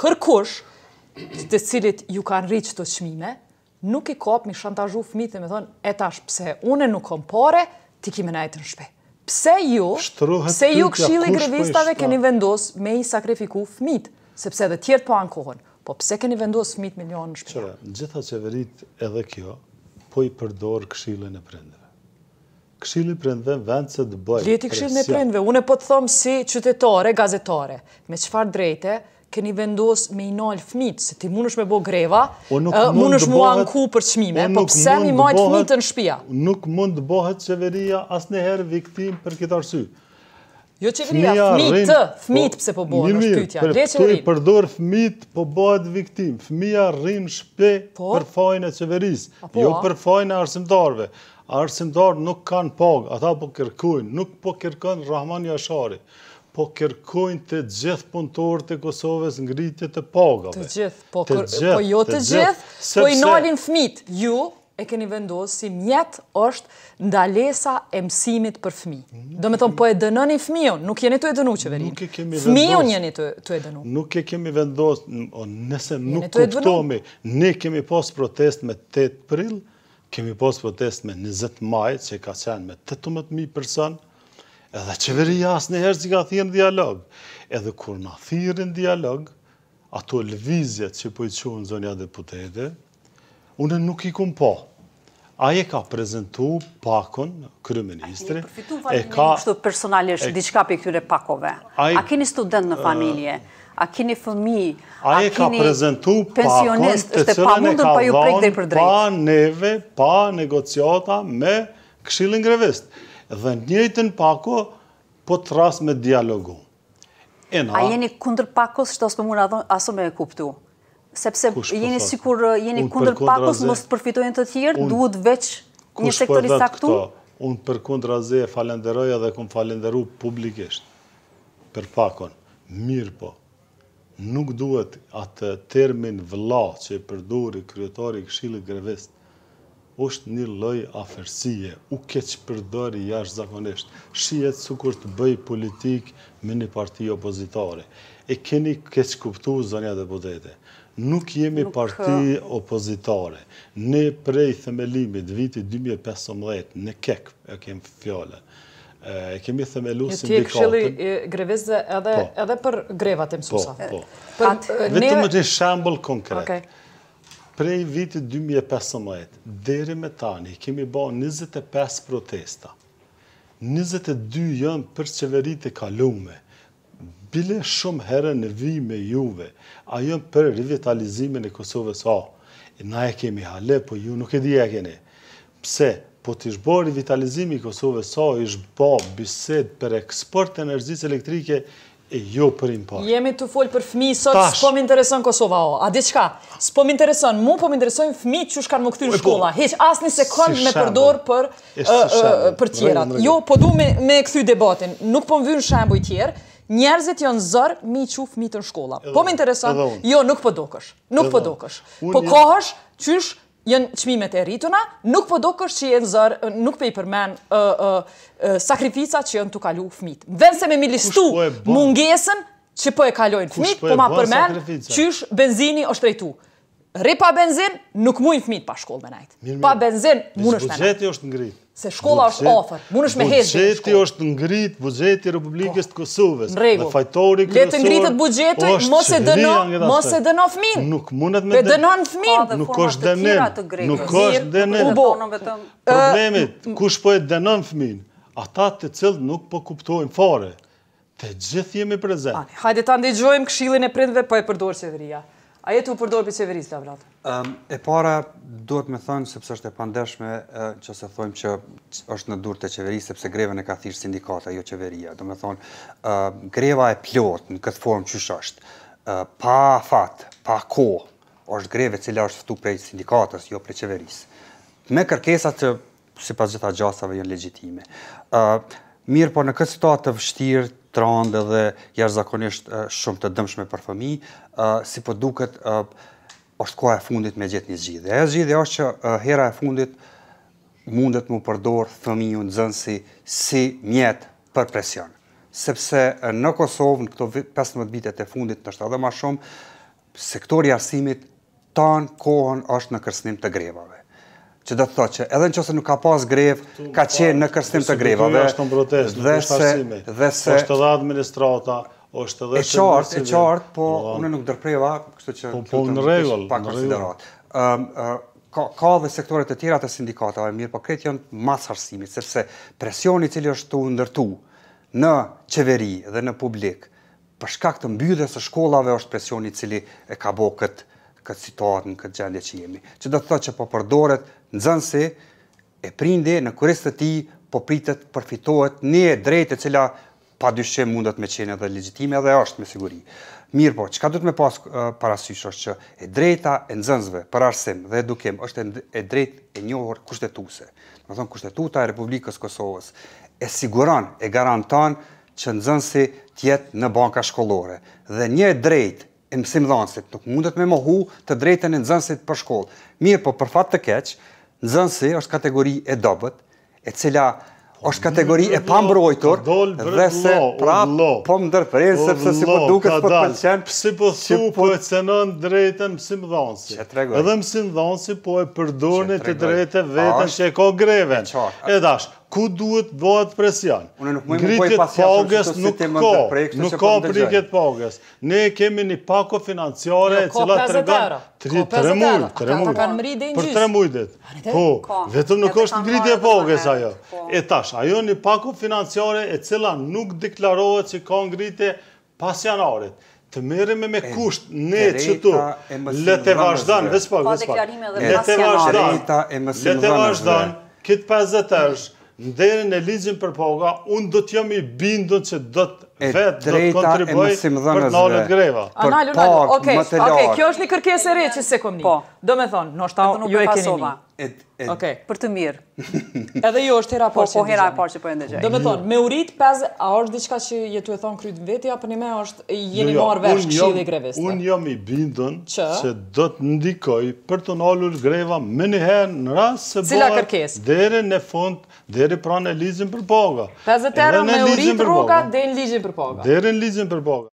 kërkush të cilit ju ka në rritë që të qmime, nuk i kop mi shantazhu fëmitë dhe me thonë, e tash pse unë nuk kom pare, ti ki me najtë në shpe. Pse ju, pse ju këshili po grevistave keni vendos me i sakrifiku fëmitë, sepse dhe tjertë po ankohën, po pse keni vendos fëmitë milion në shpe. Në gjitha qeverit edhe kjo, po i përdor këshili në prende. Këshillë i prindve në se të bëjë. Lëjë të në unë e po të thomë si qytetare, gazetore, me qëfar drejte, keni vendos me i nalë fmitë, se ti mund është me bo greva, mund është mua në ku për qmime, po pse mi majtë fmitë në shpia? Nuk mund të bohet qeveria asë viktim për këtë arsy. Jo qeveria, fmitë, fmitë pëse po bohet po në shpytja. Po? Për të i përdor fmitë po bohet viktim. Fmija rrinë shpe për fajnë e qeverisë, jo për fajnë e arsimtarve. Arsimtarë nuk kanë pagë, ata po kërkujnë, nuk po kërkën Rahman Jashari po kërkojnë të gjithë punëtorë të Kosovës ngritje të pagave. Të gjithë, po, po jo të gjithë, po i nalin fmit. Ju e keni vendosë si mjetë është ndalesa e mësimit për fmi. Mhm. Do me thonë, po e dënëni fmion, nuk jeni të e dënu qeverinë. Fmion jeni të e dënu. Nuk e kemi vendosë, nëse nuk kuptomi, ne kemi pas protest me 8 prill, kemi pas protest me 20 majtë që ka qenë me 18.000 personë, edhe qeveri jasë në herë që ka thirë në dialog, edhe kur në thirë në dialog, ato lëvizjet që po i quen zonja deputete, une nuk i kumë po. Aje ka prezentu pakon kërëministri. Aje ka përfitu valinë personalisht diqka për këtyre pakove. A keni student në familje? A keni fëmi? Aje ka prezentu pakon të cërën e ka vanë pa neve, pa negociota me këshilin grevest, dhe njëjtën pako po të rras me dialogu. A jeni kundër pakos, shtë osë mund aso me e kuptu? Sepse po jeni sikur, uh, jeni kundër pakos, mos të përfitojnë të tjerë, duhet veç një po sektor i saktu? Unë për kundër aze e falenderoj dhe këm falenderu publikisht për pakon. Mirë po, nuk duhet atë termin vla që e përduri kryetori këshilin grevest, është një loj aferësie, u keq përdori jashtë zakonisht, shijet su kur të bëj politik me një parti opozitare. E keni keq kuptu, zonja deputete, nuk jemi parti opozitare. Ne prej themelimit viti 2015 në kek e kemë fjole. E kemi themelu sindikatën. Ti e këshili greveze po. edhe për grevat e mësusa. Po, po. Vetëm është një shambull konkret. Okej prej vitit 2015, dheri me tani, kemi ba 25 protesta, 22 jënë për qeverit e kalume, bile shumë herë në vime juve, a jënë për revitalizimin e Kosovës, a, na e kemi hale, po ju nuk e di e keni. Pse? Po të ishbo rivitalizimi Kosovës, a, ishbo bised për eksport të energjisë elektrike, e jo për import. Jemi të folë për fmi sot s'po më intereson Kosova o, a di qka, s'po më intereson, mu po më intereson fëmi që shkanë më këtyrë po. shkolla, heq asë një sekund me përdor për, për tjerat. Jo, po du me, këthy debatin, nuk po më vynë i tjerë, Njerëzit janë zërë mi që fmi të në shkolla. Po më intereson, jo, nuk po dokësh, nuk po dokësh. Po kohësh, qysh, janë qmimet e rrituna, nuk po do kështë që nuk pe i përmenë sakrifica që janë të kalu fëmit. Dhe nëse me milistu mungesën që po e kalojnë fëmit, po ma përmenë çysh benzini është rejtu. Re pa benzin, nuk mujnë fëmit pa shkollë me najtë. Pa benzin, mund është të nëjtë. Mirë, Se shkolla është ofër, mund është me hezë. Bugjeti është ngrit, bugjeti Republikës të po, Kosovës. Në regu, letë ngritët buxheti, mos e dëno, mos e dëno fëmin. Nuk mundet me dëno në fmin. Nuk është dënen, nuk është dënen. Ubo, problemit, kush po e dëno në fmin, ata të cilë nuk po kuptojnë fare, të gjithë jemi prezent. Hajde të ndëgjojmë këshilin e prindve, po e përdojë qeveria. A jetë u dorë për qeverisë, Lavrat? E para, duhet me thënë, sepse është e pandeshme, që se thojmë që është në dorë të qeverisë, sepse greve në ka thishë sindikata, jo qeveria. Do me thënë, greva e plotë në këtë formë që është, pa fatë, pa ko, është greve cila është fëtu prej sindikatës, jo prej qeverisë. Me kërkesat të, si pas gjitha gjasave, jënë legjitime. Mirë, por në këtë situatë të vështirë, trande dhe jashtëzakonisht shumë të dëmshme për fëmi, si po duket është koha e fundit me gjithë një zgjidhe. E zgjidhe është që hera e fundit mundet mu përdorë fëmi unë zënësi si mjetë për presion. Sepse në Kosovë, në këto 15 bitet e fundit, në shtë ma shumë, sektori arsimit tanë kohën është në kërsnim të grevave që do të thotë që edhe në qëse nuk ka pas grevë, ka qenë në kërstim të grevave. Dhe është në protest, nuk është arsime. Po është edhe administrata, është edhe... E qartë, e qartë, po, po unë nuk dërpreva, kështu që... Po, po në regull, në regull. Ka dhe sektoret e tjera të sindikatave, mirë po kretë janë mas arsimit, sepse presioni cili është të ndërtu në qeveri dhe në publik, përshka këtë mbydhe së shkollave është presioni cili e ka bo këtë këtë situatën, këtë gjendje që jemi. Që do të thotë që po përdoret nxënësi e prindë në kurrë të ti po pritet përfitohet një e drejtë e cila padyshim mund të me qenë edhe legjitime edhe është me siguri. Mirë po, çka të më pas uh, para është që e drejta e nxënësve për arsim dhe edukim është e drejtë e njohër kushtetuese. Do thonë kushtetuta e Republikës Kosovës e siguron, e garanton që nxënësi të jetë në banka shkollore. Dhe një e drejtë e nuk mundet me mohu të drejtën e nxënësit për shkollë. Mirë, po për fat të keq, nxënësi është kategori e dobët, e cila është kategori e pambrojtur dhe se prap po më ndërprerë sepse si po duket po pëlqen si po thu po e cenon drejtën mësimdhënësi. Edhe mësimdhënësi po e po përdorni të drejtë vetën që e ka greven. E dash, ku duhet bëhet presion. Gritit pagës nuk ka, nuk ka po prigjet pagës. Ne kemi një pako financiare jo, cila të regon të mujt, tre mujt, për tre Po, vetëm nuk është ngritje pagës ajo. Po. E tash, ajo një pako financiare e cila nuk deklarohet që ka ngritje pasjanarit. Të merim me me kusht, ne që tu, le të vazhdan, vespa, po, vespa, le të vazhdan, le të vazhdan, këtë 50 është, nderin e ligjin për poga, unë do të jam i bindën që do vetë do të për nalët greva. Për parë, materialë. Oke, kjo është një kërkes e re që se komni. Po. Do me thonë, në është të nuk e pasova. Ok, për të mirë. Edhe jo është hera po, po, parë që po hera parë që po ende gjej. Do të thonë, me urit 5 a është diçka që je tu e thon kryt veti apo ne më është jeni jo, jo, marrë vesh këshilli i grevës. Unë jam i bindur se do të ndikoj për të ndalur greva më në herë në rast se bëhet. Cila Deri në fund, deri pranë lizën për pagë. 50 euro me urit rroga deri në lizën për pagë. Deri në lizën për pagë.